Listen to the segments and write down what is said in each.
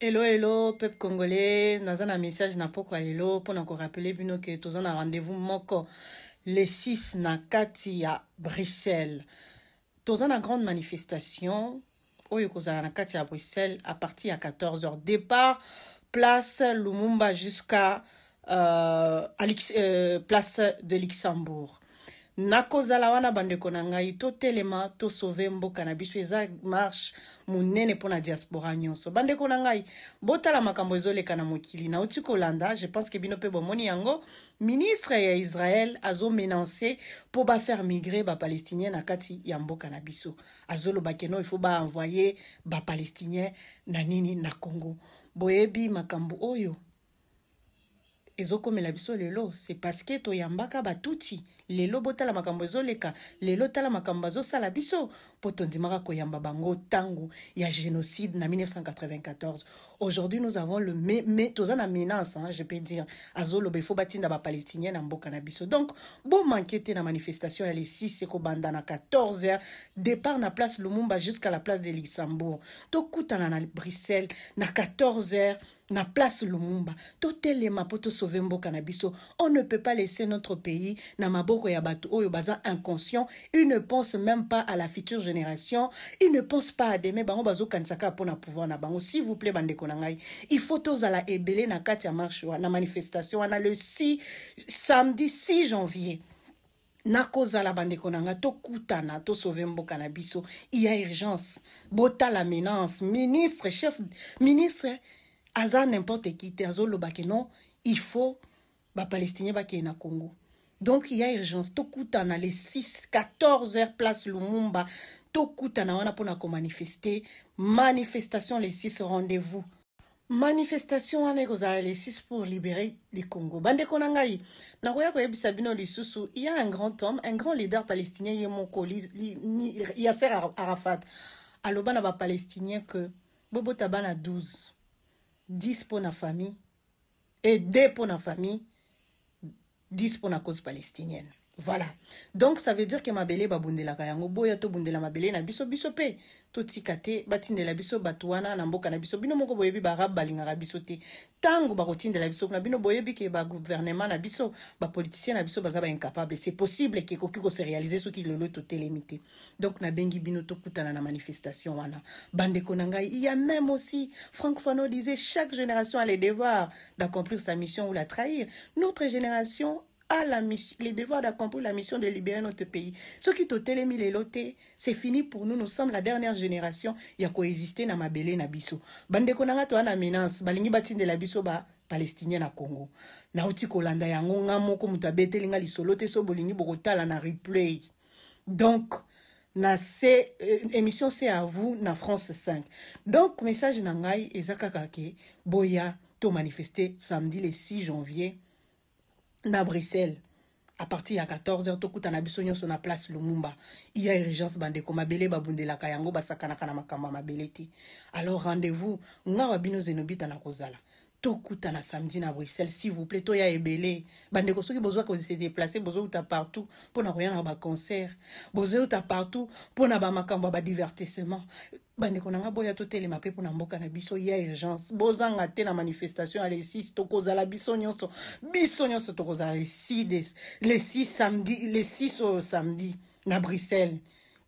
elo elo peuple congolais naza na message na poko ya lelo mpona korapele bino ke toza na rendez-vous moko le 6 na kati ya bruxelles toza na grande manifestation oyo ekozala na kati ya bruxelles à partir ya 14 heures départ place lumumba jusqu'à euh, euh, place de luxembourg nakozala wana bandeko na ngai totelema tosove mboka na biso eza marche monene mpona diaspora nyonso bandeko na ngai botala makambo ezoleka na mokili nauti kolanda je pense ke bino mpe bomoni yango ministre ya israel azomenanse mpo bafaire migre bapalestinien na kati ya mboka na biso azoloba keno ifo baenvoye bapalestinien na nini na congo boyebi makambo oyo ezokomela biso lelo se paske toyambaka batuti lelo botala makambo ezoleka lelo tala makambo biso mpo tondimaka koyamba bango ntango ya génocide na 1994 aujourd'hui nous avons le me, me, toza na menace hein, je peux dire azoloba efo batinda bapalestinien na mboka na biso donc bomanke te na manifestation ya le na 14 h départ na place lumumba jusqu'à la place de luxembourg tokutana na bruxelles na 14 heures na place lumumba totelema mapoto sauver mboka na biso on ne peut pas laisser notre pays na maboko ya bato oyo baza inconscient il ne pense même pas à la future génération il ne pense pas à demain bango bazokanisa kaka mpona pouvoir na bango s'il vous plaît bande konangai, il faut la ebele na kati ya marche na manifestation a le 6 samedi 6 janvier na bande konanga to kutana tokutana sauver mboka na biso il y a urgence botala menace ministre chef ministre aza n'importe qui te azoloba ke non il faut bapalestinien bakee na congo donc ya urgence tokutana le 6 14 heures place lumumba tokutana wana mpona komanifeste manifestation le 6 rendez-vous manifestation wana ekozala le 6 pour libérer le congo bandeko na ngai nakoya koyebisa bino lisusu ya un grand homme un grand leader palestinien ye moko yaser arafat aloba na bapalestinien ke bobota bana 12 10 pour la famille et 2 pour la famille, 10 pour la cause palestinienne voilà donc ça veut dire ke mabele la Kayango boya ma belle na biso biso To totika te la biso batuana na mboka na biso bino moko boyebi balinga balingaka biso te ntango la biso Na bino boyebi ke gouvernement na biso politicien na biso basaba incapable c'est possible ke se ce qui lelo totelemi te donc bengi bino tokutana na manifestation wana bandeko il y a même aussi frank fano disait chaque génération a les devoirs d'accomplir sa mission ou la trahir notre génération à la mission, devoirs d'accomplir la mission de libérer notre pays. qui totelemi lelo lotés c'est fini pour nous, nous sommes la dernière génération il y a coexister na mabelé na biso. Bande konanga nga toana menace, balingi batindela biso ba palestinien na Congo. na outi kolanda yango nga moko mutu abeteli nga lisolo te so bolingi bokotala na replay. Donc na se euh, émission c'est à vous na France 5. Donc message na ngai eza boya to manifester samedi le 6 janvier na bruxelles à partir à 14h na biso nyonso na place lumumba Il y a urgence bandeko mabele babundelaka yango basakanaka na kana makamba mabele te alors rendez-vous ngwa bino zenobita na kozala tokutana samedi na bruxelles s'il vous plaît to toya ebele bandeko soki bozwa kose déplace bozouta partout pour mpona koya na baconcert bozouta partout pour mpona bamakambo ya bande ko na nga boya totelema mpe mpona mboka na biso ya urgence bozanga te na manifestation ya le 6 tokozala biso nyonso biso nyonso tokozala le 6 le 6 samedi le 6 oyo samedi na bruxelles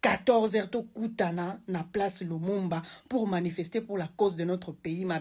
14h tokutana na place lumumba pour manifester pour la cause de notre pays ma